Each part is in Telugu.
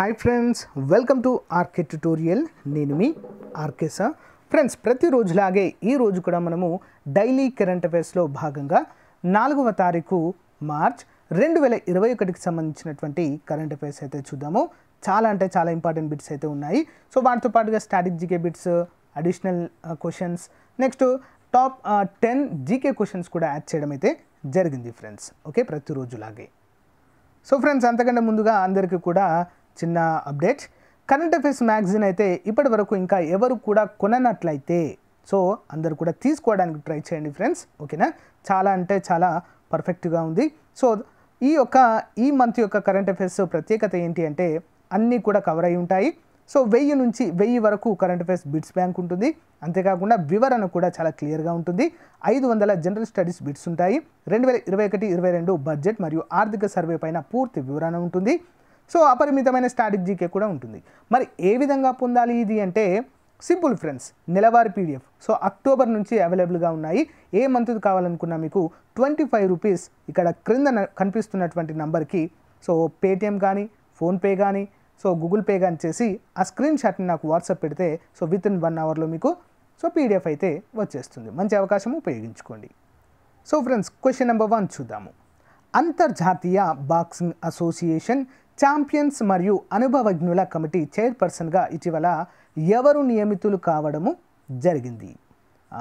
Hi friends welcome to RK tutorial నేను మీ ఆర్కే సార్ ఫ్రెండ్స్ ప్రతిరోజులాగే ఈరోజు కూడా మనము డైలీ కరెంట్ అఫైర్స్లో భాగంగా నాలుగవ తారీఖు మార్చ్ రెండు వేల ఇరవై ఒకటికి సంబంధించినటువంటి కరెంట్ అఫైర్స్ అయితే చూద్దాము చాలా అంటే చాలా ఇంపార్టెంట్ బిట్స్ అయితే ఉన్నాయి సో వాటితో పాటుగా static GK bits additional questions next top ten GK questions కూడా యాడ్ చేయడం అయితే జరిగింది ఫ్రెండ్స్ ఓకే ప్రతిరోజులాగే సో ఫ్రెండ్స్ అంతకంటే ముందుగా అందరికీ కూడా చిన్న అప్డేట్ కరెంట్ అఫేర్స్ మ్యాగజైన్ అయితే ఇప్పటి వరకు ఇంకా ఎవరు కూడా కొననట్లయితే సో అందరు కూడా తీసుకోవడానికి ట్రై చేయండి ఫ్రెండ్స్ ఓకేనా చాలా అంటే చాలా పర్ఫెక్ట్గా ఉంది సో ఈ యొక్క ఈ మంత్ యొక్క కరెంట్ అఫేర్స్ ప్రత్యేకత ఏంటి అంటే అన్నీ కూడా కవర్ అయి ఉంటాయి సో వెయ్యి నుంచి వెయ్యి వరకు కరెంట్ అఫైర్స్ బిట్స్ బ్యాంక్ ఉంటుంది అంతేకాకుండా వివరణ కూడా చాలా క్లియర్గా ఉంటుంది ఐదు వందల జనరల్ స్టడీస్ బిట్స్ ఉంటాయి రెండు వేల ఇరవై ఒకటి ఇరవై రెండు బడ్జెట్ మరియు ఆర్థిక సర్వే పైన పూర్తి వివరణ ఉంటుంది సో అపరిమితమైన స్టాటిక్ కూడా ఉంటుంది మరి ఏ విధంగా పొందాలి ఇది అంటే సింపుల్ ఫ్రెండ్స్ నెలవారీ పీడిఎఫ్ సో అక్టోబర్ నుంచి అవైలబుల్గా ఉన్నాయి ఏ మంత్ కావాలనుకున్నా మీకు ట్వంటీ ఫైవ్ రూపీస్ ఇక్కడ క్రింద కనిపిస్తున్నటువంటి నంబర్కి సో పేటిఎం కానీ ఫోన్పే కానీ సో గూగుల్ పే కానీ చేసి ఆ స్క్రీన్ షాట్ని నాకు వాట్సాప్ పెడితే సో విత్ ఇన్ వన్ అవర్లో మీకు సో పీడిఎఫ్ అయితే వచ్చేస్తుంది మంచి అవకాశం ఉపయోగించుకోండి so friends question number one చూద్దాము అంతర్జాతీయ బాక్సింగ్ అసోసియేషన్ ఛాంపియన్స్ మరియు అనుభవజ్ఞుల కమిటీ చైర్పర్సన్గా ఇటీవల ఎవరు నియమితులు కావడము జరిగింది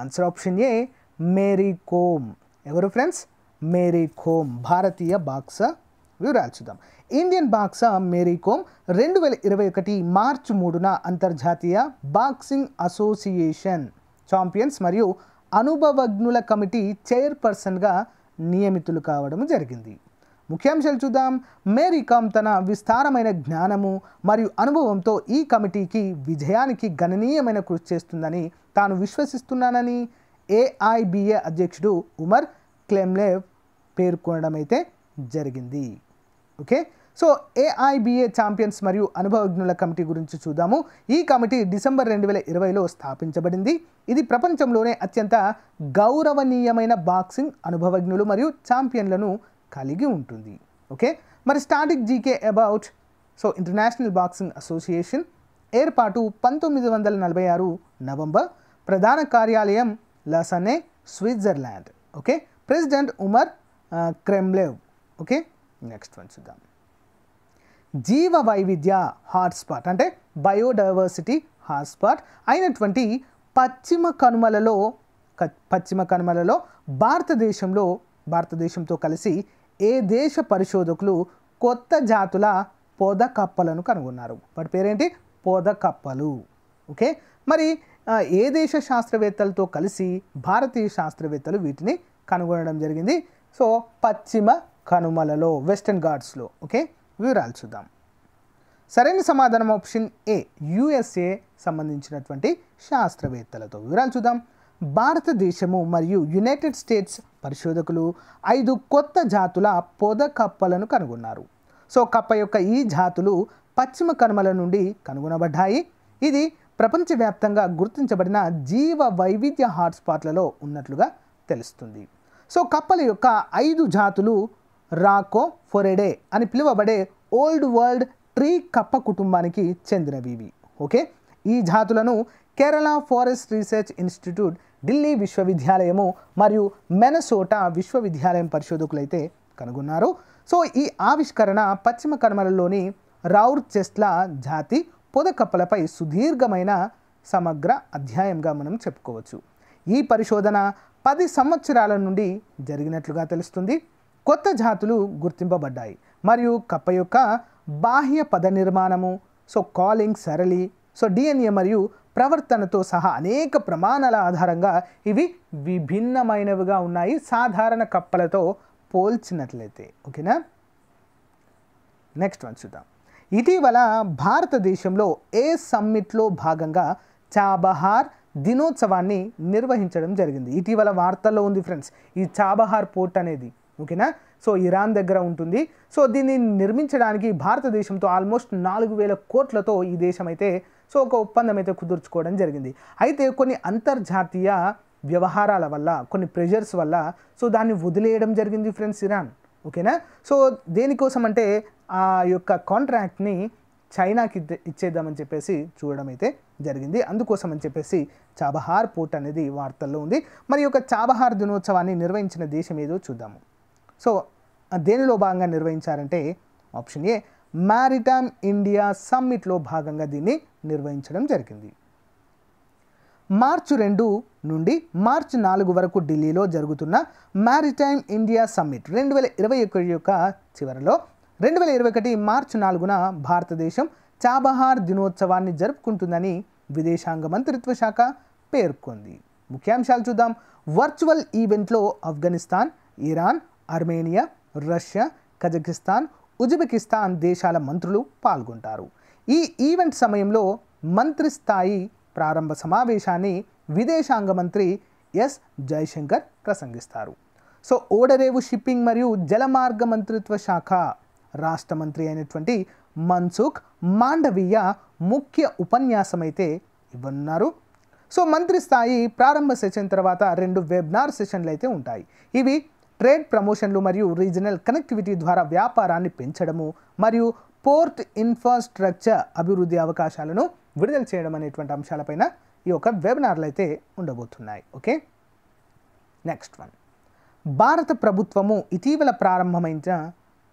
answer option A Mary Kom ఎవరు ఫ్రెండ్స్ మేరీ కోమ్ భారతీయ బాక్స వివరాలు చూద్దాం ఇండియన్ బాక్స మేరీ కోమ్ రెండు వేల ఇరవై ఒకటి మార్చ్ మూడున అంతర్జాతీయ బాక్సింగ్ అసోసియేషన్ ఛాంపియన్స్ మరియు అనుభవజ్ఞుల కమిటీ చైర్పర్సన్గా నియమితులు కావడం జరిగింది ముఖ్యాంశాలు చూద్దాం మేరీ కామ్ తన విస్తారమైన జ్ఞానము మరియు అనుభవంతో ఈ కమిటీకి విజయానికి గణనీయమైన కృషి చేస్తుందని తాను విశ్వసిస్తున్నానని ఏఐబిఏ అధ్యక్షుడు ఉమర్ క్లెమ్లేవ్ పేర్కొనడం అయితే జరిగింది ఓకే సో ఏఐబిఏ ఛాంపియన్స్ మరియు అనుభవజ్ఞుల కమిటీ గురించి చూద్దాము ఈ కమిటీ డిసెంబర్ రెండు వేల ఇరవైలో స్థాపించబడింది ఇది ప్రపంచంలోనే అత్యంత గౌరవనీయమైన బాక్సింగ్ అనుభవజ్ఞులు మరియు ఛాంపియన్లను కలిగి ఉంటుంది ఓకే మరి static GK about so international boxing association ఏర్పాటు పంతొమ్మిది వందల నలభై ఆరు నవంబర్ ప్రధాన కార్యాలయం Lausanne Switzerland okay president Umar Kremlev okay next one చూద్దాం జీవ వైవిధ్య హాట్స్పాట్ అంటే బయోడైవర్సిటీ హాట్స్పాట్ అయినటువంటి పశ్చిమ కనుమలలో పశ్చిమ కనుమలలో భారతదేశంలో భారతదేశంతో కలిసి ఏ దేశ పరిశోధకులు కొత్త జాతుల పొద కప్పలను కనుగొన్నారు వాటి పేరేంటి పొద కప్పలు ఓకే మరి ఏ దేశ శాస్త్రవేత్తలతో కలిసి భారతీయ శాస్త్రవేత్తలు వీటిని కనుగొనడం జరిగింది సో పశ్చిమ కనుమలలో వెస్టర్న్ ఘాట్స్లో ఓకే వివరాలు చూద్దాం సరైన సమాధానం ఆప్షన్ ఏ యుఎస్ఏ సంబంధించినటువంటి శాస్త్రవేత్తలతో వివరాలు చూద్దాం భారతదేశము మరియు యునైటెడ్ స్టేట్స్ పరిశోధకులు ఐదు కొత్త జాతుల పొద కప్పలను కనుగొన్నారు సో కప్ప యొక్క ఈ జాతులు పశ్చిమ కనుమల నుండి కనుగొనబడ్డాయి ఇది ప్రపంచవ్యాప్తంగా గుర్తించబడిన జీవ వైవిధ్య హాట్స్పాట్లలో ఉన్నట్లుగా తెలుస్తుంది సో కప్పల యొక్క ఐదు జాతులు రాకో ఫొరెడే అని పిలువబడే ఓల్డ్ వరల్డ్ ట్రీ కప్ప కుటుంబానికి చెందినవి ఇవి ఓకే ఈ జాతులను Kerala forest research institute Delhi విశ్వవిద్యాలయము మరియు మెనసోటా విశ్వవిద్యాలయం పరిశోధకులైతే కనుగొన్నారు సో ఈ ఆవిష్కరణ పశ్చిమ కనుమలలోని రౌర్ చెస్ల జాతి పొద కప్పలపై సుదీర్ఘమైన సమగ్ర అధ్యాయంగా మనం చెప్పుకోవచ్చు ఈ పరిశోధన పది సంవత్సరాల నుండి జరిగినట్లుగా తెలుస్తుంది కొత్త జాతులు గుర్తింపబడ్డాయి మరియు కప్ప యొక్క బాహ్య పద నిర్మాణము సో కాలింగ్ సరళి సో డిఎన్ఏ మరియు ప్రవర్తనతో సహా అనేక ప్రమాణాల ఆధారంగా ఇవి విభిన్నమైనవిగా ఉన్నాయి సాధారణ కప్పలతో పోల్చినట్లయితే ఓకేనా నెక్స్ట్ వన్ చూద్దాం ఇటీవల భారతదేశంలో ఏ సమ్మిట్లో భాగంగా చాబహార్ దినోత్సవాన్ని నిర్వహించడం జరిగింది ఇటీవల వార్తల్లో ఉంది ఫ్రెండ్స్ ఈ చాబహార్ పోర్ట్ అనేది ఓకేనా సో ఇరాన్ దగ్గర ఉంటుంది సో దీన్ని నిర్మించడానికి భారతదేశంతో ఆల్మోస్ట్ నాలుగు వేల కోట్లతో ఈ దేశం అయితే సో ఒక ఒప్పందం అయితే కుదుర్చుకోవడం జరిగింది అయితే కొన్ని అంతర్జాతీయ వ్యవహారాల వల్ల కొన్ని ప్రెషర్స్ వల్ల సో దాన్ని వదిలేయడం జరిగింది ఫ్రెండ్స్ ఇరాన్ ఓకేనా సో దేనికోసం అంటే ఆ యొక్క కాంట్రాక్ట్ని చైనాకి ఇచ్చేద్దామని చెప్పేసి చూడడం అయితే జరిగింది అందుకోసం అని చెప్పేసి చాబహార్ పోర్ట్ అనేది వార్తల్లో ఉంది మరి యొక్క చాబహార్ దినోత్సవాన్ని నిర్వహించిన దేశం ఏదో చూద్దాము సో దేనిలో భాగంగా నిర్వహించారంటే ఆప్షన్ ఏ మ్యారిటైమ్ ఇండియా సమ్మిట్లో భాగంగా దీన్ని నిర్వహించడం జరిగింది మార్చి రెండు నుండి మార్చి నాలుగు వరకు ఢిల్లీలో జరుగుతున్న మ్యారిటైమ్ ఇండియా సమ్మిట్ రెండు వేల ఇరవై ఒకటి యొక్క చివరలో రెండు వేల ఇరవై ఒకటి మార్చి నాలుగున భారతదేశం చాబహార్ దినోత్సవాన్ని జరుపుకుంటుందని విదేశాంగ మంత్రిత్వ శాఖ పేర్కొంది ముఖ్యాంశాలు చూద్దాం వర్చువల్ ఈవెంట్లో Afghanistan Iran Armenia Russia Kazakhstan Uzbekistan దేశాల మంత్రులు పాల్గొంటారు ఈ ఈవెంట్ సమయంలో మంత్రి స్థాయి ప్రారంభ సమావేశాన్ని విదేశాంగ మంత్రి ఎస్ జయశంకర్ ప్రసంగిస్తారు సో ఓడరేవు షిప్పింగ్ మరియు జలమార్గ మంత్రిత్వ శాఖ రాష్ట్ర మంత్రి అయినటువంటి మన్సుఖ్ మాండవీయ ముఖ్య ఉపన్యాసం అయితే ఇవ్వనున్నారు సో మంత్రి స్థాయి ప్రారంభ సెషన్ తర్వాత రెండు వెబినార్ సెషన్లు అయితే ఉంటాయి ఇవి ట్రేడ్ ప్రమోషన్లు మరియు రీజనల్ కనెక్టివిటీ ద్వారా వ్యాపారాన్ని పెంచడము మరియు పోర్ట్ ఇన్ఫ్రాస్ట్రక్చర్ అభివృద్ధి అవకాశాలను విడుదల చేయడం అనేటువంటి అంశాలపైన ఈ యొక్క వెబినార్లు అయితే ఉండబోతున్నాయి ఓకే నెక్స్ట్ వన్ భారత ప్రభుత్వము ఇటీవల ప్రారంభమైన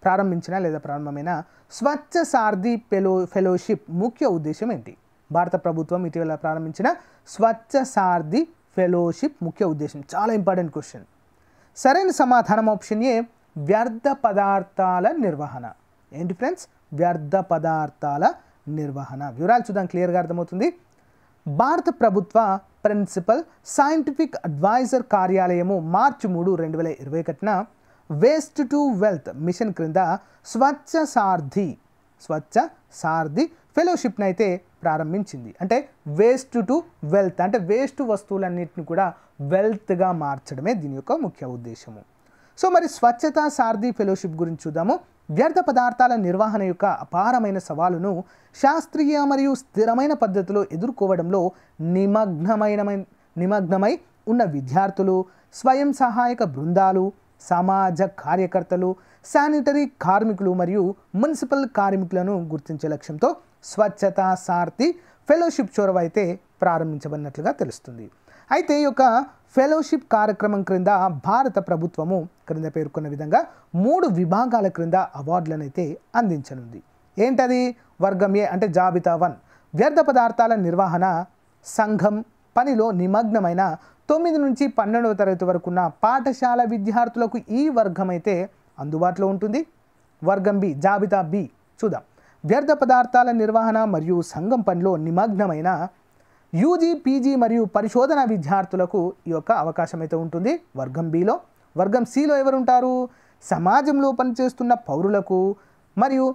ప్రారంభించిన లేదా ప్రారంభమైన స్వచ్ఛ సార్థి ఫెలో ఫెలోషిప్ ముఖ్య ఉద్దేశం ఏంటి భారత ప్రభుత్వం ఇటీవల ప్రారంభించిన స్వచ్ఛ సార్థి ఫెలోషిప్ ముఖ్య ఉద్దేశం చాలా ఇంపార్టెంట్ క్వశ్చన్ సరైన సమాధానం ఆప్షన్ ఏ వ్యర్థ పదార్థాల నిర్వహణ ఏంటి ఫ్రెండ్స్ వ్యర్థ పదార్థాల నిర్వహణ వివరాలు చూద్దాం క్లియర్గా అర్థమవుతుంది భారత ప్రభుత్వ ప్రిన్సిపల్ సైంటిఫిక్ అడ్వైజర్ కార్యాలయము మార్చి మూడు రెండు వేల ఇరవై ఒకటిన వేస్ట్ టు వెల్త్ మిషన్ క్రింద స్వచ్ఛ సార్థి స్వచ్ఛ సార్థి ఫెలోషిప్ను అయితే ప్రారంభించింది అంటే వేస్ట్ టు వెల్త్ అంటే వేస్ట్ వస్తువులన్నింటిని కూడా వెల్త్గా మార్చడమే దీని యొక్క ముఖ్య ఉద్దేశము సో మరి స్వచ్ఛత సారథి ఫెలోషిప్ గురించి చూద్దాము వ్యర్థ పదార్థాల నిర్వహణ యొక్క అపారమైన సవాలును శాస్త్రీయ మరియు స్థిరమైన పద్ధతిలో ఎదుర్కోవడంలో నిమగ్నమైన నిమగ్నమై ఉన్న విద్యార్థులు స్వయం సహాయక బృందాలు సమాజ కార్యకర్తలు శానిటరీ కార్మికులు మరియు మున్సిపల్ కార్మికులను గుర్తించే లక్ష్యంతో స్వచ్ఛత సార్థి ఫెలోషిప్ చొరవ అయితే ప్రారంభించబడినట్లుగా తెలుస్తుంది అయితే ఈ యొక్క ఫెలోషిప్ కార్యక్రమం క్రింద భారత ప్రభుత్వము క్రింద పేర్కొన్న విధంగా మూడు విభాగాల క్రింద అవార్డులను అయితే అందించనుంది ఏంటది వర్గం ఏ అంటే జాబితా వన్ వ్యర్థ పదార్థాల నిర్వహణ సంఘం పనిలో నిమగ్నమైన తొమ్మిది నుంచి పన్నెండవ తరగతి వరకున్న పాఠశాల విద్యార్థులకు ఈ వర్గం అయితే అందుబాటులో ఉంటుంది వర్గం బి జాబితా బి చూద్దాం వ్యర్థ పదార్థాల నిర్వహణ మరియు సంఘం పనిలో నిమగ్నమైన యూజీ పీజీ మరియు పరిశోధన విద్యార్థులకు ఈ యొక్క అవకాశం అయితే ఉంటుంది వర్గం బిలో వర్గం సిలో ఎవరుంటారు సమాజంలో పనిచేస్తున్న పౌరులకు మరియు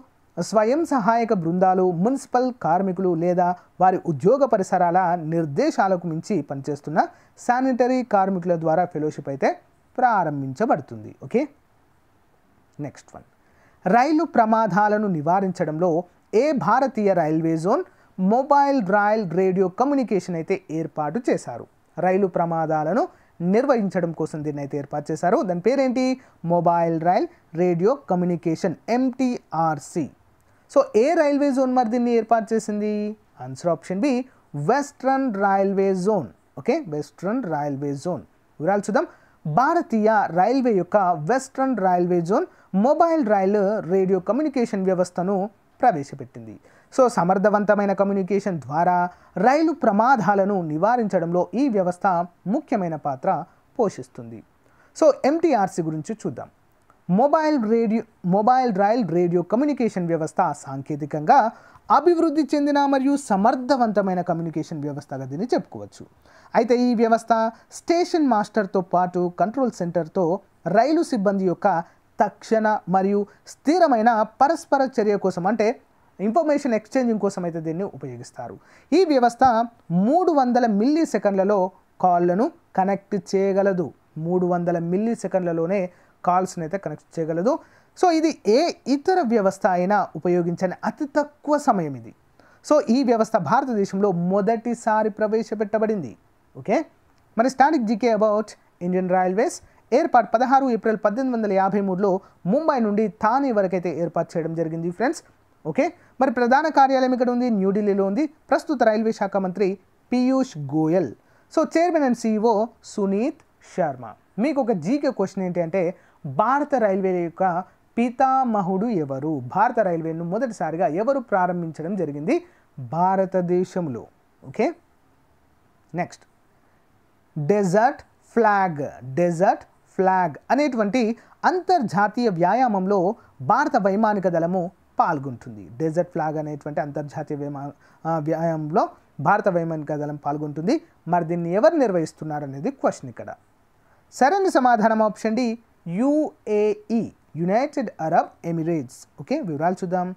స్వయం సహాయక బృందాలు మున్సిపల్ కార్మికులు లేదా వారి ఉద్యోగ పరిసరాల నిర్దేశాలకు మించి పనిచేస్తున్న శానిటరీ కార్మికుల ద్వారా ఫెలోషిప్ అయితే ప్రారంభించబడుతుంది ఓకే నెక్స్ట్ వన్ రైలు ప్రమాదాలను నివారించడంలో ఏ భారతీయ railway zone mobile royal radio communication అయితే ఏర్పాటు చేశారు రైలు ప్రమాదాలను నిర్వహించడం కోసం దీన్ని అయితే ఏర్పాటు చేశారు దాని పేరేంటి mobile rail radio communication MTRC so ఏ రైల్వే జోన్ మరి దీన్ని ఏర్పాటు చేసింది answer option B western railway zone okay western railway zone వివరాలు చూద్దాం భారతీయ రైల్వే యొక్క western railway zone mobile rail radio communication వ్యవస్థను ప్రవేశపెట్టింది సో సమర్థవంతమైన కమ్యూనికేషన్ ద్వారా రైలు ప్రమాదాలను నివారించడంలో ఈ వ్యవస్థ ముఖ్యమైన పాత్ర పోషిస్తుంది సో ఎంటీఆర్సీ గురించి చూద్దాం mobile radio mobile rail radio communication వ్యవస్థ సాంకేతికంగా అభివృద్ధి చెందిన మరియు సమర్థవంతమైన కమ్యూనికేషన్ వ్యవస్థగా దీన్ని చెప్పుకోవచ్చు అయితే ఈ వ్యవస్థ స్టేషన్ మాస్టర్తో పాటు కంట్రోల్ సెంటర్తో రైలు సిబ్బంది యొక్క తక్షణ మరియు స్థిరమైన పరస్పర చర్య కోసం అంటే ఇన్ఫర్మేషన్ ఎక్స్చేంజింగ్ కోసం అయితే దీన్ని ఉపయోగిస్తారు ఈ వ్యవస్థ మూడు వందల మిల్లీ సెకండ్లలో కాల్లను కనెక్ట్ చేయగలదు మూడు వందల మిల్లీ సెకండ్లలోనే కాల్స్ని అయితే కనెక్ట్ చేయగలదు సో ఇది ఏ ఇతర వ్యవస్థ అయినా ఉపయోగించని అతి తక్కువ సమయం ఇది సో ఈ వ్యవస్థ భారతదేశంలో మొదటిసారి ప్రవేశపెట్టబడింది ఓకే మరి static GK about Indian railways ఏర్పాటు పదహారు ఏప్రిల్ పద్దెనిమిది వందల యాభై మూడులో ముంబై నుండి వరకు వరకైతే ఏర్పాటు చేయడం జరిగింది ఫ్రెండ్స్ ఓకే మరి ప్రధాన కార్యాలయం ఇక్కడ ఉంది న్యూఢిల్లీలో ఉంది ప్రస్తుత రైల్వే శాఖ మంత్రి Piyush Goyal so chairman and CEO Suneet Sharma మీకు ఒక జీకే క్వశ్చన్ ఏంటి అంటే భారత రైల్వే యొక్క పితామహుడు ఎవరు భారత రైల్వేను మొదటిసారిగా ఎవరు ప్రారంభించడం జరిగింది భారతదేశంలో okay next desert flag desert flag అనేటువంటి అంతర్జాతీయ వ్యాయామంలో భారత వైమానిక దళము పాల్గొంటుంది డెజర్ట్ ఫ్లాగ్ అనేటువంటి అంతర్జాతీయ వైమా వ్యాయామంలో భారత వైమానిక దళం పాల్గొంటుంది మరి దీన్ని ఎవరు నిర్వహిస్తున్నారు అనేది క్వశ్చన్ ఇక్కడ సరైన సమాధానం option D UAE United Arab Emirates okay వివరాలు చూద్దాం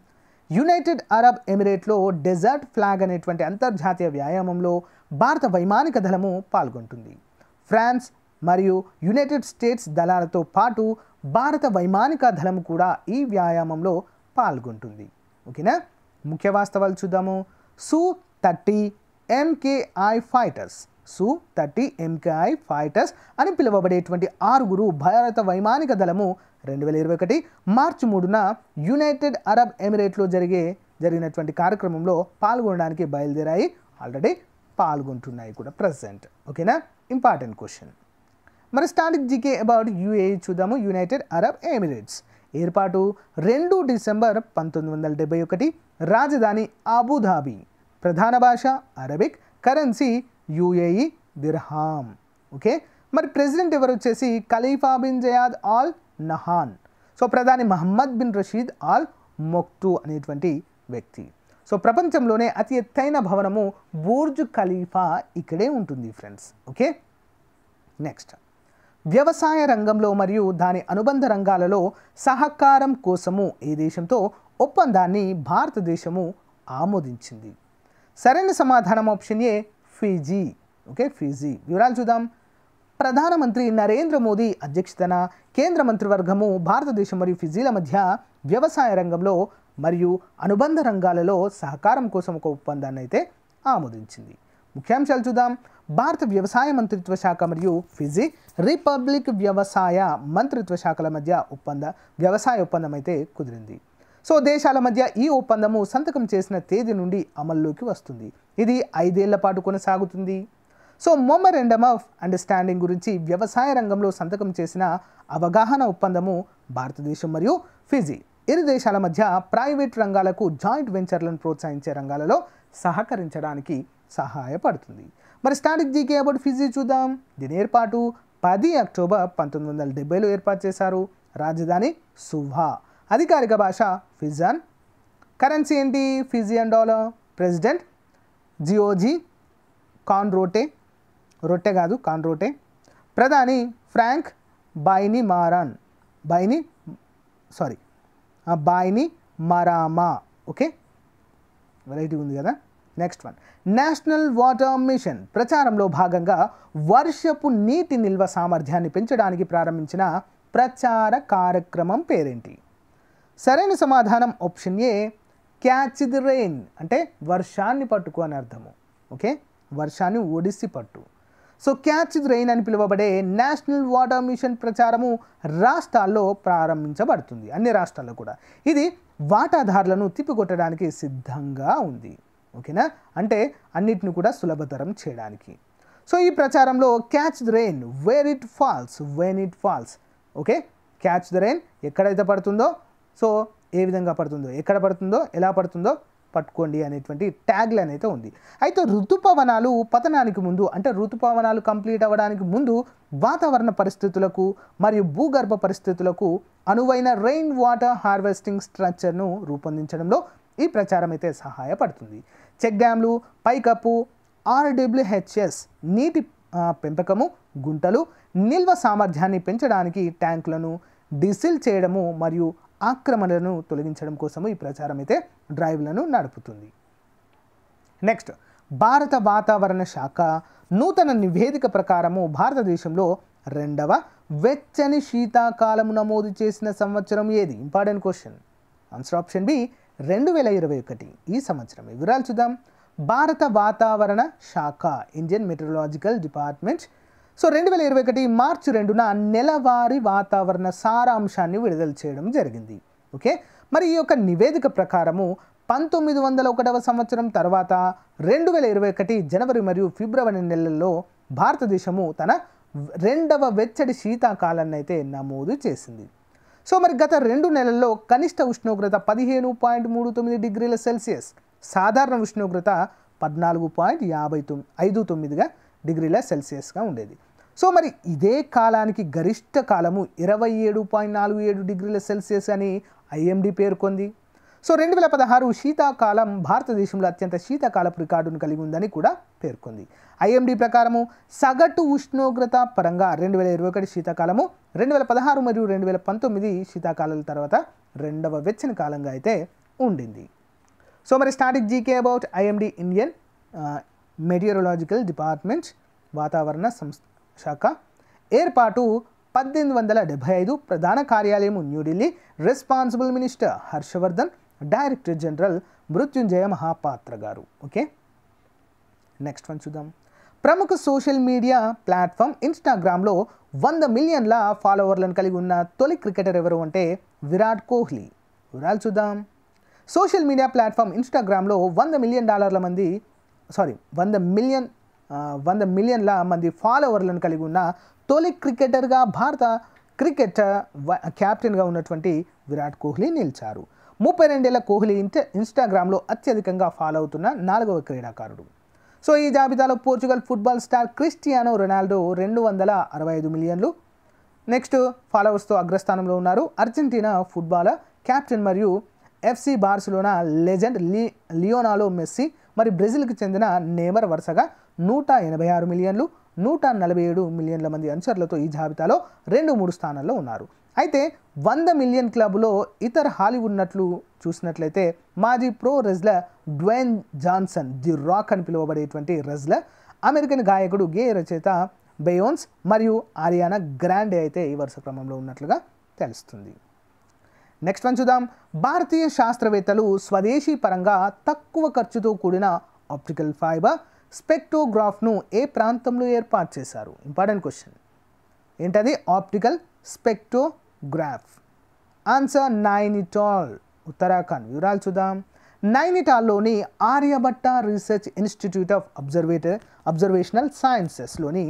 యునైటెడ్ అరబ్ ఎమిరేట్లో డెజర్ట్ ఫ్లాగ్ అనేటువంటి అంతర్జాతీయ వ్యాయామంలో భారత వైమానిక దళము పాల్గొంటుంది ఫ్రాన్స్ మరియు యునైటెడ్ స్టేట్స్ దళాలతో పాటు భారత వైమానిక దళము కూడా ఈ వ్యాయామంలో పాల్గొంటుంది ఓకేనా ముఖ్య వాస్తవాలు చూద్దాము Su thirty MKI fighters Su thirty MKI fighters అని పిలువబడేటువంటి ఆరుగురు భారత వైమానిక దళము రెండు వేల ఇరవై ఒకటి మార్చి మూడున యునైటెడ్ అరబ్ ఎమిరేట్లో జరిగే జరిగినటువంటి కార్యక్రమంలో పాల్గొనడానికి బయలుదేరాయి ఆల్రెడీ పాల్గొంటున్నాయి కూడా ప్రజెంట్ ఓకేనా ఇంపార్టెంట్ క్వశ్చన్ మరి స్టాటిక్ జీకే అబౌట్ యుఏ చూద్దాము యునైటెడ్ అరబ్ ఎమిరేట్స్ ఏర్పాటు రెండు డిసెంబర్ పంతొమ్మిది వందల డెబ్బై ఒకటి రాజధాని అబుధాబీ ప్రధాన భాష Arabic currency UAE dirham okay మరి ప్రెసిడెంట్ ఎవరు వచ్చేసి Khalifa bin Zayed Al Nahyan so ప్రధాని Mohammed bin Rashid Al Maktoum అనేటువంటి వ్యక్తి సో ప్రపంచంలోనే అతి ఎత్తైన భవనము బూర్జు ఖలీఫా ఇక్కడే ఉంటుంది ఫ్రెండ్స్ ఓకే నెక్స్ట్ వ్యవసాయ రంగంలో మరియు దాని అనుబంధ రంగాలలో సహకారం కోసము ఏ దేశంతో ఒప్పందాన్ని భారతదేశము ఆమోదించింది సరైన సమాధానం option A Fiji okay Fiji వివరాలు చూద్దాం ప్రధానమంత్రి నరేంద్ర మోదీ అధ్యక్షతన కేంద్ర మంత్రివర్గము భారతదేశం మరియు ఫిజీల మధ్య వ్యవసాయ రంగంలో మరియు అనుబంధ రంగాలలో సహకారం కోసం ఒక ఒప్పందాన్ని అయితే ఆమోదించింది ముఖ్యాంశాలు చూద్దాం భారత వ్యవసాయ మంత్రిత్వ శాఖ మరియు ఫిజి రిపబ్లిక్ వ్యవసాయ మంత్రిత్వ శాఖల మధ్య ఒప్పంద వ్యవసాయ ఒప్పందం అయితే కుదిరింది సో దేశాల మధ్య ఈ ఒప్పందము సంతకం చేసిన తేదీ నుండి అమల్లోకి వస్తుంది ఇది ఐదేళ్ల పాటు కొనసాగుతుంది సో మొమరెండమ్ ఆఫ్ అండర్స్టాండింగ్ గురించి వ్యవసాయ రంగంలో సంతకం చేసిన అవగాహన ఒప్పందము భారతదేశం మరియు ఫిజీ ఇరు దేశాల మధ్య ప్రైవేట్ రంగాలకు జాయింట్ వెంచర్లను ప్రోత్సహించే రంగాలలో సహకరించడానికి సహాయపడుతుంది మరి స్టాటిక్ జీకే అబౌట్ ఫిజీ చూద్దాం దీని ఏర్పాటు పది అక్టోబర్ పంతొమ్మిది వందల డెబ్బైలో ఏర్పాటు చేశారు రాజధాని సుహా అధికారిక భాష ఫిజాన్ కరెన్సీ ఏంటి Fijian dollar president Jioji Konrote రొట్టె కాదు కాన్ రోటే ప్రధాని Frank Bainimarama Baini sorry Bainimarama okay variety ఉంది కదా next one national water mission ప్రచారంలో భాగంగా వర్షపు నీటి నిల్వ సామర్థ్యాన్ని పెంచడానికి ప్రారంభించిన ప్రచార కార్యక్రమం పేరేంటి సరైన సమాధానం option A catch the rain అంటే వర్షాన్ని పట్టుకు అని అర్థము ఓకే వర్షాన్ని ఒడిసి పట్టు సో క్యాచ్ ది రెయిన్ అని పిలువబడే నేషనల్ వాటర్ మిషన్ ప్రచారము రాష్ట్రాల్లో ప్రారంభించబడుతుంది అన్ని రాష్ట్రాల్లో కూడా ఇది వాటాదారులను తిప్పికొట్టడానికి సిద్ధంగా ఉంది ఓకేనా అంటే అన్నిటిని కూడా సులభతరం చేయడానికి సో ఈ ప్రచారంలో catch the rain where it falls when it falls okay catch the rain ఎక్కడైతే పడుతుందో సో ఏ విధంగా పడుతుందో ఎక్కడ పడుతుందో ఎలా పడుతుందో పట్టుకోండి అనేటువంటి ట్యాగ్లైన్ అయితే ఉంది అయితే ఋతుపవనాలు పతనానికి ముందు అంటే ఋతుపవనాలు కంప్లీట్ అవ్వడానికి ముందు వాతావరణ పరిస్థితులకు మరియు భూగర్భ పరిస్థితులకు అనువైన రెయిన్ వాటర్ హార్వెస్టింగ్ స్ట్రక్చర్ను రూపొందించడంలో ఈ ప్రచారం అయితే సహాయపడుతుంది చెక్ డ్యామ్లు పైకప్పు ఆర్డబ్ల్యూహెచ్ఎస్ నీటి పెంపకము గుంటలు నిల్వ సామర్థ్యాన్ని పెంచడానికి ట్యాంకులను డిసిల్ చేయడము మరియు ఆక్రమణలను తొలగించడం కోసము ఈ ప్రచారం అయితే డ్రైవ్లను నడుపుతుంది నెక్స్ట్ భారత వాతావరణ శాఖ నూతన నివేదిక ప్రకారము భారతదేశంలో రెండవ వెచ్చని శీతాకాలము నమోదు చేసిన సంవత్సరం ఏది important question answer option B రెండు వేల ఇరవై ఒకటి ఈ సంవత్సరం వివరాలు చూద్దాం భారత వాతావరణ శాఖ ఇండియన్ మెట్రలాజికల్ డిపార్ట్మెంట్ సో రెండు వేల ఇరవై ఒకటి మార్చి రెండున నెలవారీ వాతావరణ సారాంశాన్ని విడుదల చేయడం జరిగింది ఓకే మరి ఈ యొక్క నివేదిక ప్రకారము పంతొమ్మిది వందల ఒకటవ సంవత్సరం తర్వాత రెండు వేల ఇరవై ఒకటి జనవరి మరియు ఫిబ్రవరి నెలల్లో భారతదేశము తన రెండవ వెచ్చడి శీతాకాలాన్ని అయితే నమోదు చేసింది సో మరి గత రెండు నెలల్లో కనిష్ట ఉష్ణోగ్రత పదిహేను పాయింట్ మూడు తొమ్మిది డిగ్రీల సెల్సియస్ సాధారణ ఉష్ణోగ్రత పద్నాలుగు పాయింట్ యాభై తొమ్మిది ఐదు తొమ్మిదిగా డిగ్రీల సెల్సియస్గా ఉండేది సో మరి ఇదే కాలానికి గరిష్ట కాలము ఇరవై ఏడు పాయింట్ నాలుగు ఏడు డిగ్రీల సెల్సియస్ అని ఐఎండి పేర్కొంది సో రెండు వేల పదహారు శీతాకాలం భారతదేశంలో అత్యంత శీతాకాలపు రికార్డును కలిగి ఉందని కూడా పేర్కొంది ఐఎండి ప్రకారము సగటు ఉష్ణోగ్రత పరంగా రెండు వేల ఇరవై ఒకటి శీతాకాలము రెండు వేల పదహారు మరియు రెండు వేల పంతొమ్మిది శీతాకాలాల తర్వాత రెండవ వెచ్చని కాలంగా అయితే ఉండింది సో మరి static GK about IMD Indian meteorological department వాతావరణ సంస్థ శాఖ ఏర్పాటు పద్దెనిమిది వందల డెబ్బై ఐదు ప్రధాన కార్యాలయం New Delhi responsible minister Harshvardhan director general Mrityunjay Mohapatra గారు ఓకే నెక్స్ట్ వన్ చూద్దాం ప్రముఖ సోషల్ మీడియా ప్లాట్ఫామ్ ఇన్స్టాగ్రామ్లో వంద మిలియన్ల ఫాలోవర్లను కలిగి ఉన్న తొలి క్రికెటర్ ఎవరు అంటే విరాట్ కోహ్లీ వివరాలు చూద్దాం సోషల్ మీడియా ప్లాట్ఫామ్ ఇన్స్టాగ్రామ్లో వంద మిలియన్ డాలర్ల మంది సారీ వంద మిలియన్ వంద మిలియన్ల మంది ఫాలోవర్లను కలిగి ఉన్న తొలి క్రికెటర్గా భారత క్రికెట్ క్యాప్టెన్గా ఉన్నటువంటి విరాట్ కోహ్లీ నిలిచారు ముప్పై రెండేళ్ల కోహ్లీ ఇంట ఇన్స్టాగ్రామ్లో అత్యధికంగా ఫాలో అవుతున్న నాలుగవ క్రీడాకారుడు సో ఈ జాబితాలో Portugal football star Cristiano Ronaldo రెండు వందల అరవై ఐదు మిలియన్లు నెక్స్ట్ ఫాలోవర్స్తో అగ్రస్థానంలో ఉన్నారు అర్జెంటీనా ఫుట్బాల్ క్యాప్టెన్ మరియు ఎఫ్సి బార్సిలోనా లెజెండ్ లీ లియోనాలో మెస్సీ మరి బ్రెజిల్కి చెందిన నేమర్ వరుసగా నూట ఎనభై ఆరు మిలియన్లు నూట నలభై ఏడు మిలియన్ల మంది అనుచరులతో ఈ జాబితాలో రెండు మూడు స్థానాల్లో ఉన్నారు అయితే వంద మిలియన్ క్లబ్లో ఇతర హాలీవుడ్ నట్లు చూసినట్లయితే మాజీ pro wrestler Dwayne Johnson the Rock అని పిలువబడేటువంటి రెజ్లర్ అమెరికన్ గాయకుడు గే రచయిత బెయోన్స్ మరియు ఆరియానా గ్రాండే అయితే ఈ వరుస క్రమంలో ఉన్నట్లుగా తెలుస్తుంది నెక్స్ట్ వన్ చూద్దాం భారతీయ శాస్త్రవేత్తలు స్వదేశీ పరంగా తక్కువ ఖర్చుతో కూడిన ఆప్టికల్ ఫైబర్ స్పెక్టోగ్రాఫ్ను ఏ ప్రాంతంలో ఏర్పాటు చేశారు ఇంపార్టెంట్ క్వశ్చన్ ఏంటది optical spectrograph answer Nainital Uttarakhand వివరాలు చూద్దాం నైనిటాల్లోని Aryabhatta research institute of observatory observational సైన్సెస్లోని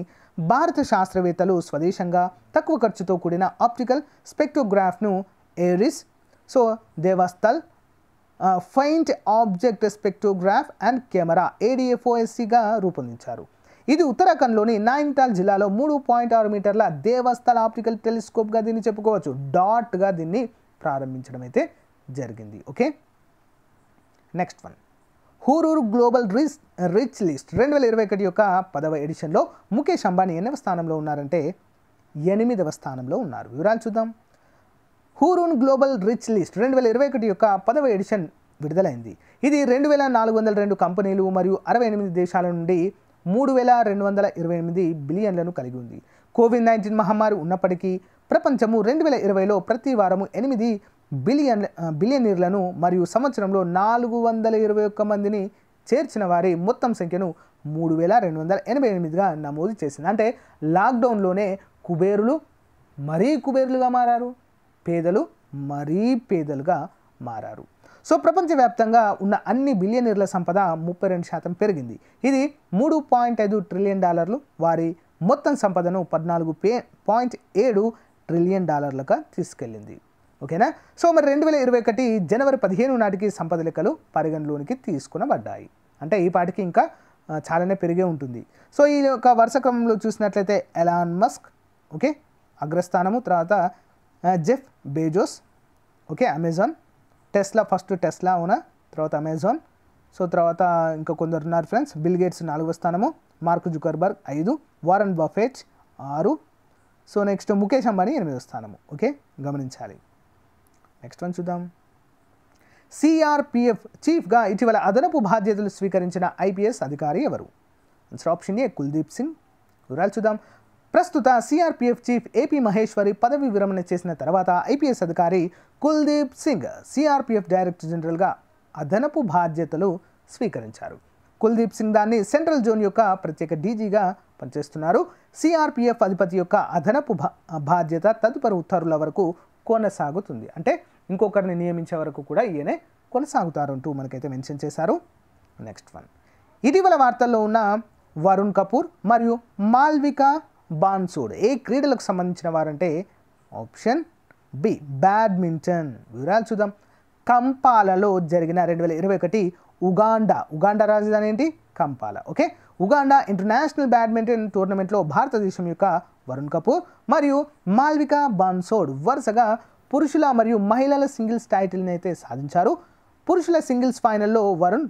భారత శాస్త్రవేత్తలు స్వదేశంగా తక్కువ ఖర్చుతో కూడిన ఆప్టికల్ స్పెక్టోగ్రాఫ్ను Aries. So Devasthal faint object spectrograph and camera spectrograph ఏడిఎఫ్ఓఎస్సిగా రూపొందించారు ఇది ఉత్తరాఖండ్లోని నైనిటాల్ జిల్లాలో మూడు పాయింట్ ఆరు మీటర్ల దేవస్థల ఆప్టికల్ టెలిస్కోప్గా దీన్ని చెప్పుకోవచ్చు డాట్గా దీన్ని ప్రారంభించడం అయితే జరిగింది okay next one Hurun global rich rich list రెండు వేల ఇరవై ఒకటి యొక్క పదవ ఎడిషన్లో ముఖేష్ అంబానీ ఎన్నవ స్థానంలో ఉన్నారంటే ఎనిమిదవ స్థానంలో ఉన్నారు వివరాలు చూద్దాం హూరూన్ గ్లోబల్ రిచ్ లిస్ట్ రెండు వేల ఇరవై ఒకటి యొక్క పదవ ఎడిషన్ విడుదలైంది ఇది రెండు వేల నాలుగు వందల రెండు కంపెనీలు మరియు అరవై ఎనిమిది దేశాల నుండి మూడు వేల రెండు వందల ఇరవై ఎనిమిది బిలియన్లను కలిగి ఉంది కోవిడ్ నైన్టీన్ మహమ్మారి ఉన్నప్పటికీ ప్రపంచము రెండు వేల ఇరవైలో ప్రతి వారము ఎనిమిది బిలియన్ బిలియనీర్లను మరియు సంవత్సరంలో నాలుగు వందల ఇరవై ఒక్క మందిని చేర్చిన వారి మొత్తం సంఖ్యను మూడు వేల రెండు వందల ఎనభై ఎనిమిదిగా నమోదు చేసింది అంటే లాక్డౌన్లోనే కుబేరులు మరీ కుబేరులుగా మారారు పేదలు మరీ పేదలుగా మారారు సో ప్రపంచవ్యాప్తంగా ఉన్న అన్ని బిలియనీర్ల సంపద ముప్పై రెండు శాతం పెరిగింది ఇది మూడు పాయింట్ ఐదు ట్రిలియన్ డాలర్లు వారి మొత్తం సంపదను పద్నాలుగు పే పాయింట్ ఏడు ట్రిలియన్ డాలర్లుగా తీసుకెళ్ళింది ఓకేనా సో మరి రెండు వేల ఇరవై ఒకటి జనవరి పదిహేను నాటికి సంపద లెక్కలు పరిగణలోనికి తీసుకునబడ్డాయి అంటే ఈ పాటికి ఇంకా చాలానే పెరిగే ఉంటుంది సో ఈ యొక్క వరుస క్రమంలో చూసినట్లయితే ఎలాన్ మస్క్ ఓకే అగ్రస్థానము తర్వాత Jeff Bezos okay Amazon Tesla first Tesla ఓనా తర్వాత అమెజాన్ సో తర్వాత ఇంకా కొందరు ఉన్నారు ఫ్రెండ్స్ బిల్ గేట్స్ నాలుగవ స్థానము మార్క్ జుకర్బర్గ్ ఐదు వారన్ బఫేజ్ ఆరు సో నెక్స్ట్ ముఖేష్ అంబానీ ఎనిమిదవ స్థానము ఓకే గమనించాలి నెక్స్ట్ వన్ చూద్దాం సిఆర్పిఎఫ్ చీఫ్గా ఇటీవల అదనపు బాధ్యతలు స్వీకరించిన ఐపీఎస్ అధికారి ఎవరు answer option A Kuldeep Singh వివరాలు చూద్దాం ప్రస్తుత సిఆర్పిఎఫ్ చీఫ్ ఏపీ మహేశ్వరి పదవి విరమణ చేసిన తర్వాత ఐపీఎస్ అధికారి కుల్దీప్ సింగ్ సిఆర్పిఎఫ్ డైరెక్టర్ జనరల్గా అదనపు బాధ్యతలు స్వీకరించారు కుల్దీప్ సింగ్ దాన్ని సెంట్రల్ జోన్ యొక్క ప్రత్యేక డీజీగా పనిచేస్తున్నారు సిఆర్పిఎఫ్ అధిపతి యొక్క అదనపు బాధ్యత తదుపరి ఉత్తర్వుల వరకు కొనసాగుతుంది అంటే ఇంకొకరిని నియమించే వరకు కూడా ఈయనే కొనసాగుతారంటూ మనకైతే మెన్షన్ చేశారు నెక్స్ట్ వన్ ఇటీవల వార్తల్లో ఉన్న వరుణ్ కపూర్ మరియు మాల్విక బాన్సోడ్ ఏ క్రీడలకు సంబంధించిన వారంటే ఆప్షన్ బి బ్యాడ్మింటన్ వివరాలు చూద్దాం కంపాలలో జరిగిన రెండు వేల ఇరవై ఒకటి ఉగాండా ఉగాండా రాజధాని ఏంటి Kampala okay Uganda international badminton టోర్నమెంట్లో భారతదేశం యొక్క వరుణ్ కపూర్ మరియు మాల్వికా బాన్సోడ్ వరుసగా పురుషుల మరియు మహిళల సింగిల్స్ టైటిల్ని అయితే సాధించారు పురుషుల సింగిల్స్ ఫైనల్లో వరుణ్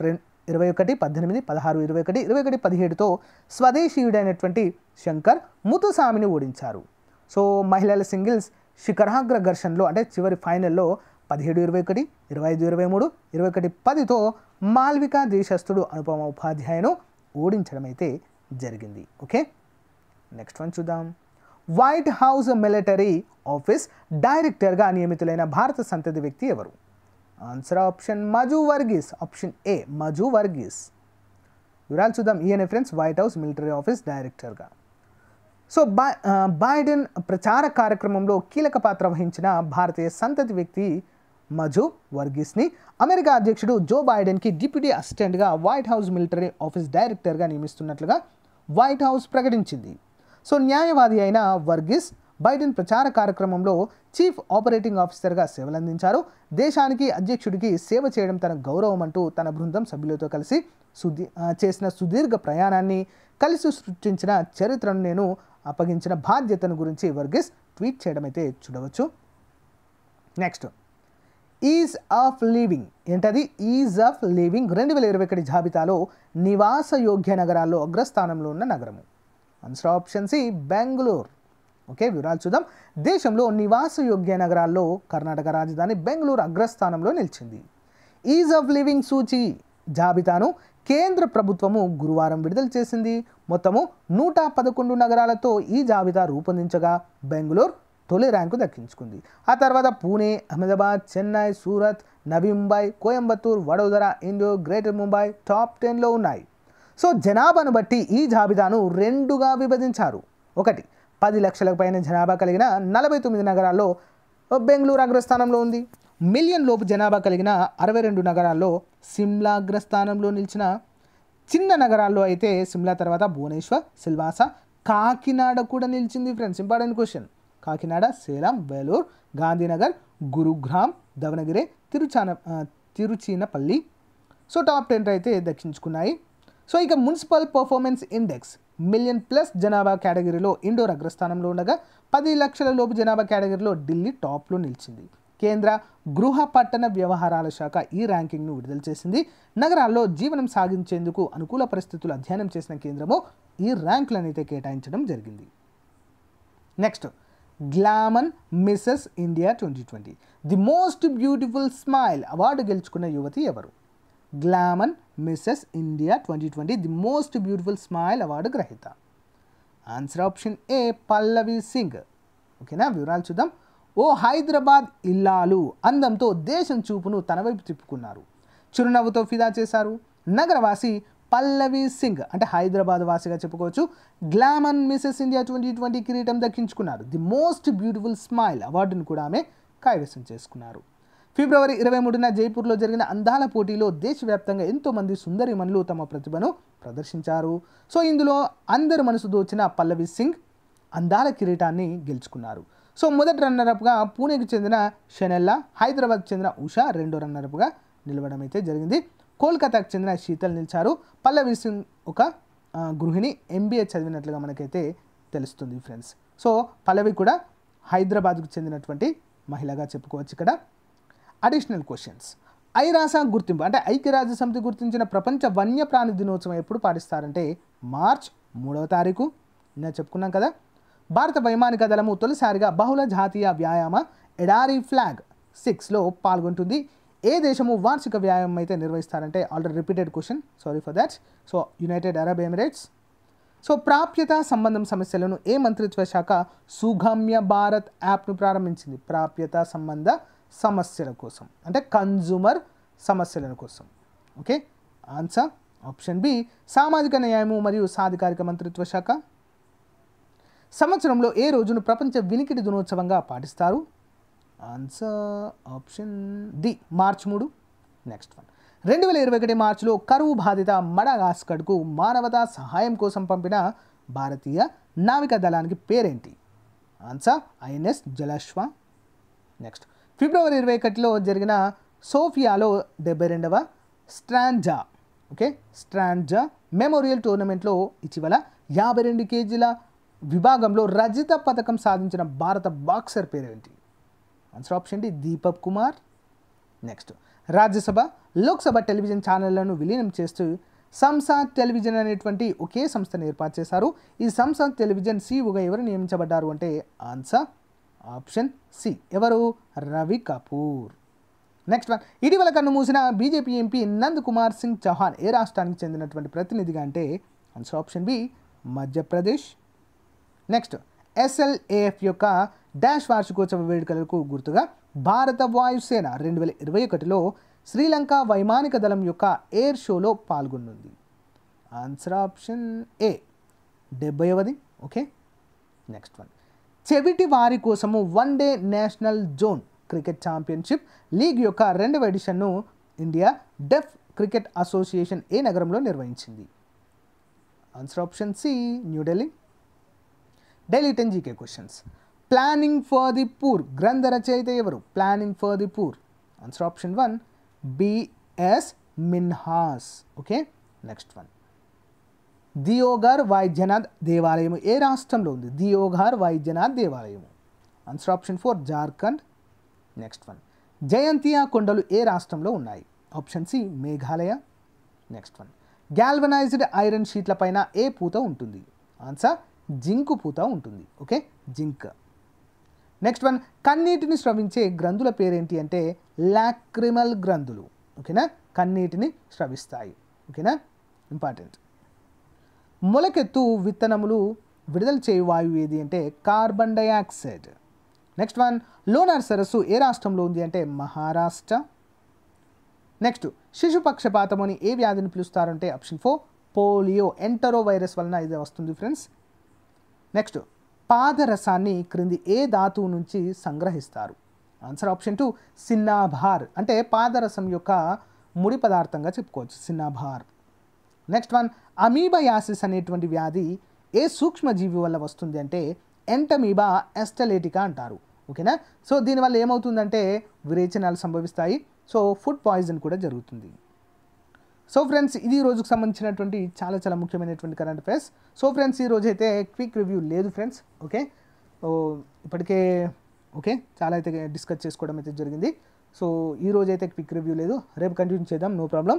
ఇరవై ఒకటి పద్దెనిమిది పదహారు ఇరవై ఒకటి ఇరవై ఒకటి పదిహేడుతో స్వదేశీయుడైనటువంటి శంకర్ ముతుసామిని ఓడించారు సో మహిళల సింగిల్స్ శిఖరాగ్ర ఘర్షణలో అంటే చివరి ఫైనల్లో పదిహేడు ఇరవై ఒకటి ఇరవై ఐదు ఇరవై మూడు ఇరవై ఒకటి పదితో మాల్వికా దేశస్థుడు అనుపమ ఉపాధ్యాయను ఓడించడం అయితే జరిగింది ఓకే నెక్స్ట్ వన్ చూద్దాం వైట్ హౌస్ మిలిటరీ ఆఫీస్ డైరెక్టర్గా నియమితులైన భారత సంతతి వ్యక్తి ఎవరు answer option Maju Varghese option A Maju Varghese వివరాలు చూద్దాం ఈయన friends White House military office డైరెక్టర్గా సో బై బైడెన్ ప్రచార కార్యక్రమంలో కీలక పాత్ర వహించిన భారతీయ సంతతి వ్యక్తి మజు వర్గీస్ని అమెరికా అధ్యక్షుడు జో బైడెన్కి డిప్యూటీ అసిస్టెంట్గా వైట్ హౌస్ మిలిటరీ ఆఫీస్ డైరెక్టర్గా నియమిస్తున్నట్లుగా వైట్ హౌస్ ప్రకటించింది సో న్యాయవాది అయిన వర్గీస్ బైడెన్ ప్రచార కార్యక్రమంలో చీఫ్ ఆపరేటింగ్ ఆఫీసర్గా సేవలందించారు దేశానికి అధ్యక్షుడికి సేవ చేయడం తన గౌరవం అంటూ తన బృందం సభ్యులతో కలిసి సుదీ చేసిన సుదీర్ఘ ప్రయాణాన్ని కలిసి సృష్టించిన చరిత్రను నేను అప్పగించిన బాధ్యతను గురించి వర్గీస్ ట్వీట్ చేయడం అయితే చూడవచ్చు నెక్స్ట్ ఈజ్ ఆఫ్ లివింగ్ ఏంటది ఈజ్ ఆఫ్ లివింగ్ రెండు వేల ఇరవై ఒకటి జాబితాలో నివాసయోగ్య నగరాల్లో అగ్రస్థానంలో ఉన్న నగరము answer option C Bengaluru okay వివరాలు చూద్దాం దేశంలో నివాసయోగ్య నగరాల్లో కర్ణాటక రాజధాని బెంగళూరు అగ్రస్థానంలో నిలిచింది ఈజ్ ఆఫ్ లివింగ్ సూచి జాబితాను కేంద్ర ప్రభుత్వము గురువారం విడుదల చేసింది మొత్తము నూట పదకొండు నగరాలతో ఈ జాబితా రూపొందించగా బెంగళూరు తొలి ర్యాంకు దక్కించుకుంది ఆ తర్వాత పూణే అహ్మదాబాద్ చెన్నై సూరత్ నవీ ముంబై కోయంబత్తూర్ వడోదర ఇండోర్ గ్రేటర్ ముంబై టాప్ టెన్లో ఉన్నాయి సో జనాభాను బట్టి ఈ జాబితాను రెండుగా విభజించారు ఒకటి పది లక్షలకు పైన జనాభా కలిగిన నలభై తొమ్మిది నగరాల్లో బెంగళూరు అగ్రస్థానంలో ఉంది మిలియన్ లోపు జనాభా కలిగిన అరవై రెండు నగరాల్లో సిమ్లా అగ్రస్థానంలో నిలిచిన చిన్న నగరాల్లో అయితే సిమ్లా తర్వాత భువనేశ్వర్ సిల్వాస కాకినాడ కూడా నిలిచింది friends important question Kakinada Salem Vellore Gandhinagar Gurugram Davanagere తిరుచాన తిరుచినపల్లి సో టాప్ టెన్ అయితే దక్కించుకున్నాయి సో ఇక municipal performance index million plus జనాభా కేటగిరీలో ఇండోర్ అగ్రస్థానంలో ఉండగా పది లక్షల లోపు జనాభా కేటగిరీలో ఢిల్లీ టాప్లో నిలిచింది కేంద్ర గృహ పట్టణ వ్యవహారాల శాఖ ఈ ర్యాంకింగ్ను విడుదల చేసింది నగరాల్లో జీవనం సాగించేందుకు అనుకూల పరిస్థితులు అధ్యయనం చేసిన కేంద్రము ఈ ర్యాంకులనైతే కేటాయించడం జరిగింది next Glamon Mrs India twenty twenty the most beautiful smile award గెలుచుకున్న యువతి ఎవరు Glamon Mrs India twenty twenty the most beautiful smile award గ్రహీత answer option A Pallavi Singh ఓకేనా వివరాలు చూద్దాం ఓ హైదరాబాద్ ఇల్లాలు అందంతో దేశం చూపును తన వైపు తిప్పుకున్నారు చిరునవ్వుతో ఫిదా చేశారు నగరవాసి పల్లవి సింగ్ అంటే హైదరాబాద్ వాసిగా చెప్పుకోవచ్చు Glamon Mrs India twenty twenty కిరీటం దక్కించుకున్నారు ది మోస్ట్ బ్యూటిఫుల్ స్మైల్ అవార్డును కూడా ఆమె కైవసం చేసుకున్నారు ఫిబ్రవరి ఇరవై మూడున జైపూర్లో జరిగిన అందాల పోటీలో దేశవ్యాప్తంగా ఎంతోమంది సుందరిమణులు తమ ప్రతిభను ప్రదర్శించారు సో ఇందులో అందరి మనసు దోచిన పల్లవి సింగ్ అందాల కిరీటాన్ని గెలుచుకున్నారు సో మొదటి రన్నరప్గా పూణేకి చెందిన షెనెల్లా హైదరాబాద్కి చెందిన ఉషా రెండో రన్నరప్గా నిలవడం అయితే జరిగింది కోల్కతాకు చెందిన శీతల్ నిలిచారు పల్లవి సింగ్ ఒక గృహిణి ఎంబీఏ చదివినట్లుగా మనకైతే తెలుస్తుంది ఫ్రెండ్స్ సో పల్లవి కూడా హైదరాబాద్కు చెందినటువంటి మహిళగా చెప్పుకోవచ్చు ఇక్కడ అడిషనల్ క్వశ్చన్స్ ఐరాస గుర్తింపు అంటే ఐక్యరాజ్య సమితి గుర్తించిన ప్రపంచ వన్యప్రాణి దినోత్సవం ఎప్పుడు పాటిస్తారంటే మార్చ్ మూడవ తారీఖు నేను చెప్పుకున్నాం కదా భారత వైమానిక దళము తొలిసారిగా బహుళ జాతీయ వ్యాయామ ఎడారి ఫ్లాగ్ సిక్స్లో పాల్గొంటుంది ఏ దేశము వార్షిక వ్యాయామం అయితే నిర్వహిస్తారంటే already repeated question sorry for that so United Arab Emirates so ప్రాప్యత సంబంధం సమస్యలను ఏ మంత్రిత్వ శాఖ సుగమ్య భారత్ యాప్ను ప్రారంభించింది ప్రాప్యత సంబంధ సమస్యల కోసం అంటే కన్జ్యూమర్ సమస్యల కోసం ఓకే ఆన్సర్ ఆప్షన్ బి సామాజిక న్యాయము మరియు సాధికారిక మంత్రిత్వ శాఖ సంవత్సరంలో ఏ రోజును ప్రపంచ వినికిడి దినోత్సవంగా పాటిస్తారు ఆన్సర్ ఆప్షన్ డి మార్చ్ మూడు నెక్స్ట్ వన్ రెండు వేల ఇరవై ఒకటి మార్చిలో కరువు బాధిత మడగాస్కడ్కు మానవతా సహాయం కోసం పంపిన భారతీయ నావికా దళానికి పేరేంటి ఆన్సర్ ఐఎన్ఎస్ జలాశ్వ నెక్స్ట్ ఫిబ్రవరి ఇరవై ఒకటిలో జరిగిన సోఫియాలో డెబ్బై రెండవ స్ట్రాండ్జా ఓకే స్ట్రాండ్జా మెమోరియల్ టోర్నమెంట్లో ఇటీవల యాభై రెండు కేజీల విభాగంలో రజిత పథకం సాధించిన భారత బాక్సర్ ఏంటి answer option D Deepak Kumar next Rajya Sabha Lok Sabha television ఛానళ్లను విలీనం చేస్తూ సంసా టెలివిజన్ అనేటువంటి ఒకే సంస్థను ఏర్పాటు చేశారు ఈ సంసా టెలివిజన్ సీఈఓగా ఎవరు నియమించబడ్డారు అంటే ఆన్సర్ ఆప్షన్ సి ఎవరు రవి కపూర్ నెక్స్ట్ వన్ ఇటీవల కన్ను మూసిన బీజేపీ ఎంపీ నంద్ కుమార్ సింగ్ చౌహాన్ ఏ రాష్ట్రానికి చెందినటువంటి ప్రతినిధిగా అంటే answer option B Madhya Pradesh next SLAF యొక్క డాష్ వార్షికోత్సవ వేడుకలకు గుర్తుగా భారత వాయుసేన రెండు వేల ఇరవై ఒకటిలో శ్రీలంక వైమానిక దళం యొక్క ఎయిర్ షోలో పాల్గొనుంది ఆన్సర్ ఆప్షన్ ఏ డెబ్బైవది ఓకే నెక్స్ట్ వన్ చెవిటి వారి కోసము one day national zone cricket championship league యొక్క రెండవ ఎడిషన్ను ఇండియా డెఫ్ క్రికెట్ అసోసియేషన్ ఏ నగరంలో నిర్వహించింది answer option C New Delhi Delhi ten GK questions planning for the poor గ్రంథ రచయిత ఎవరు planning for the poor answer option one B S Minhas okay next one Deoghar Vaidyanath దేవాలయం ఏ రాష్ట్రంలో ఉంది దియోగార్ వైద్యనాథ్ దేవాలయము answer option four Jharkhand next one Jaintia కొండలు ఏ రాష్ట్రంలో ఉన్నాయి option C Meghalaya next one galvanised iron షీట్లపైన ఏ పూత ఉంటుంది ఆన్సర్ జింకు పూత ఉంటుంది ఓకే జింక్ నెక్స్ట్ వన్ కన్నీటిని స్రవించే గ్రంథుల పేరేంటి అంటే లాక్రిమల్ గ్రంథులు ఓకేనా కన్నీటిని స్రవిస్తాయి ఓకేనా ఇంపార్టెంట్ మొలకెత్తు విత్తనములు విడుదల చేయు వాయువు ఏది అంటే carbon dioxide next one Lonar సరస్సు ఏ రాష్ట్రంలో ఉంది అంటే మహారాష్ట్ర నెక్స్ట్ శిశుపక్షపాతం అని ఏ వ్యాధిని పిలుస్తారంటే option four polio enterovirus వలన ఇది వస్తుంది ఫ్రెండ్స్ నెక్స్ట్ పాదరసాన్ని క్రింది ఏ ధాతువు నుంచి సంగ్రహిస్తారు ఆన్సర్ ఆప్షన్ టూ సిన్నాభార్ అంటే పాదరసం యొక్క ముడి పదార్థంగా చెప్పుకోవచ్చు సిన్నాభార్ నెక్స్ట్ వన్ అమీబయాసిస్ అనేటువంటి వ్యాధి ఏ సూక్ష్మజీవి వల్ల వస్తుంది అంటే ఎంటమీబా ఎస్టలేటికా అంటారు ఓకేనా సో దీనివల్ల ఏమవుతుందంటే విరేచనాలు సంభవిస్తాయి సో ఫుడ్ పాయిజన్ కూడా జరుగుతుంది సో ఫ్రెండ్స్ ఇది రోజుకు సంబంధించినటువంటి చాలా చాలా ముఖ్యమైనటువంటి కరెంట్ అఫేర్స్ సో ఫ్రెండ్స్ ఈ అయితే క్విక్ రివ్యూ లేదు ఫ్రెండ్స్ ఓకే ఇప్పటికే ఓకే చాలా అయితే డిస్కస్ చేసుకోవడం అయితే జరిగింది సో ఈ అయితే క్విక్ రివ్యూ లేదు రేపు కంటిన్యూ చేద్దాం నో ప్రాబ్లం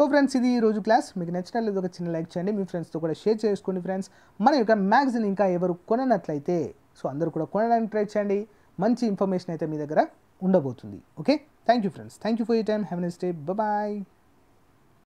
సో ఫ్రెండ్స్ ఇది ఈ రోజు క్లాస్ మీకు నచ్చినట్లయితే ఒక చిన్న లైక్ చేయండి మీ ఫ్రెండ్స్తో కూడా షేర్ చేసుకోండి ఫ్రెండ్స్ మన యొక్క మ్యాగ్జిన్ ఇంకా ఎవరు కొననట్లయితే సో అందరూ కూడా కొనడానికి ట్రై చేయండి మంచి ఇన్ఫర్మేషన్ అయితే మీ దగ్గర ఉండబోతుంది okay thank you friends thank you for you time have nice day bye